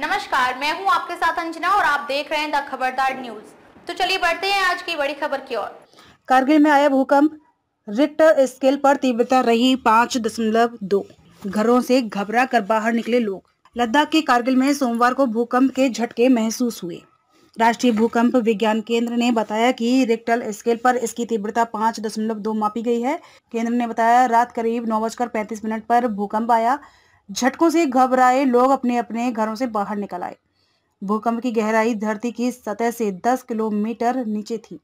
नमस्कार मैं हूं आपके साथ अंजना और आप देख रहे हैं द खबरदार न्यूज तो चलिए बढ़ते हैं आज की बड़ी खबर की ओर कारगिल में आया भूकंप रिक्टर स्केल पर तीव्रता रही पाँच दशमलव दो घरों से घबरा कर बाहर निकले लोग लद्दाख के कारगिल में सोमवार को भूकंप के झटके महसूस हुए राष्ट्रीय भूकंप विज्ञान केंद्र ने बताया कि रिक्टल स्केल पर इसकी तीव्रता पाँच दशमलव दो मापी गई है केंद्र ने बताया रात करीब नौ बजकर पैंतीस मिनट पर भूकंप आया झटकों से घबराए लोग अपने अपने घरों से बाहर निकल आए भूकंप की गहराई धरती की सतह से 10 किलोमीटर नीचे थी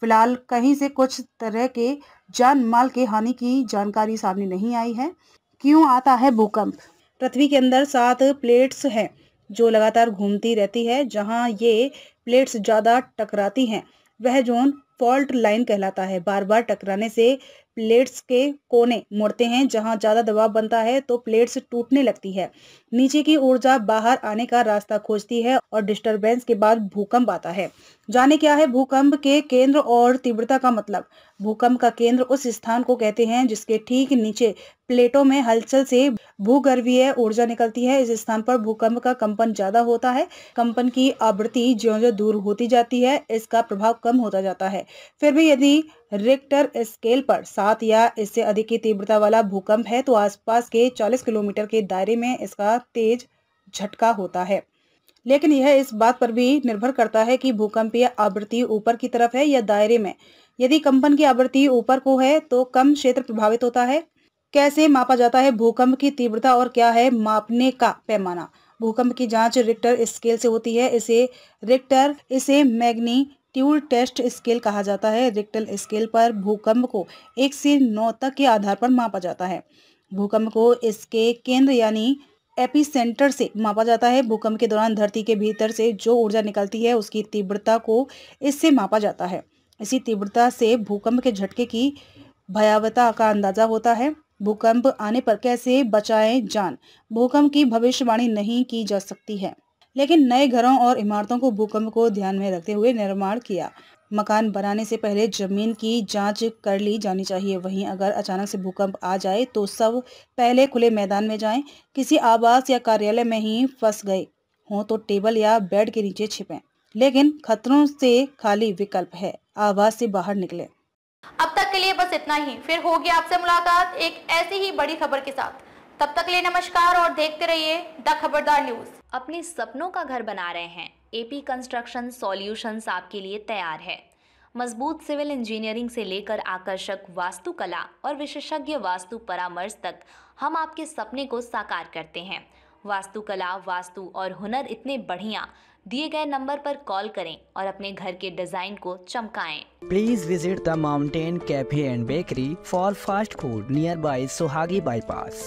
फिलहाल कहीं से कुछ तरह के जान माल के हानि की जानकारी सामने नहीं आई है क्यों आता है भूकंप पृथ्वी के अंदर सात प्लेट्स हैं जो लगातार घूमती रहती है जहां ये प्लेट्स ज़्यादा टकराती हैं वह जोन फॉल्ट लाइन कहलाता है बार बार टकराने से प्लेट्स के कोने मुड़ते हैं जहां ज़्यादा दबाव बनता है तो प्लेट्स टूटने लगती है नीचे की ऊर्जा बाहर आने का रास्ता खोजती है और डिस्टरबेंस के बाद भूकंप आता है जाने क्या है भूकंप के केंद्र और तीव्रता का मतलब भूकंप का केंद्र उस स्थान को कहते हैं जिसके ठीक नीचे प्लेटों में हलचल से भूगर्भीय ऊर्जा निकलती है इस स्थान पर भूकंप का कंपन ज्यादा होता है कंपन की आवृत्ति ज्यो ज्यो दूर होती जाती है इसका प्रभाव कम होता जाता है फिर भी यदि रिक्टर स्केल पर सात या इससे अधिक की तीव्रता वाला भूकंप है तो आसपास के 40 किलोमीटर के दायरे में इसका तेज झटका होता है लेकिन यह इस बात पर भी निर्भर करता है कि भूकंपीय आवृत्ति ऊपर की तरफ है या दायरे में यदि कंपन की आवृत्ति ऊपर को है तो कम क्षेत्र प्रभावित होता है कैसे मापा जाता है भूकंप की तीव्रता और क्या है मापने का पैमाना भूकंप की जांच रिक्टर स्केल से होती है इसे रिक्टर इसे मैग्नी ट्यूल टेस्ट स्केल कहा जाता है रिक्टल स्केल पर भूकंप को एक से नौ तक के आधार पर मापा जाता है भूकंप को इसके केंद्र यानी एपिसेंटर से मापा जाता है भूकंप के दौरान धरती के भीतर से जो ऊर्जा निकलती है उसकी तीव्रता को इससे मापा जाता है इसी तीव्रता से भूकंप के झटके की भयावता का अंदाजा होता है भूकंप आने पर कैसे बचाएं जान भूकंप की भविष्यवाणी नहीं की जा सकती है लेकिन नए घरों और इमारतों को भूकंप को ध्यान में रखते हुए निर्माण किया मकान बनाने से पहले जमीन की जांच कर ली जानी चाहिए वहीं अगर अचानक से भूकंप आ जाए तो सब पहले खुले मैदान में जाएं किसी आवास या कार्यालय में ही फंस गए हों तो टेबल या बेड के नीचे छिपें लेकिन खतरों से खाली विकल्प है आवास से बाहर निकले अब तक के लिए बस इतना ही फिर होगी आपसे मुलाकात एक ऐसी ही बड़ी खबर के साथ तब तक लिए नमस्कार और देखते रहिए द खबरदार न्यूज अपने सपनों का घर बना रहे हैं एपी कंस्ट्रक्शन सॉल्यूशंस आपके लिए तैयार है मजबूत सिविल इंजीनियरिंग से लेकर आकर्षक वास्तुकला और विशेषज्ञ वास्तु परामर्श तक हम आपके सपने को साकार करते हैं वास्तुकला वास्तु और हुनर इतने बढ़िया दिए गए नंबर पर कॉल करें और अपने घर के डिजाइन को चमकाएं। Please visit the mountain cafe and bakery for fast food near Bai Suhagi bypass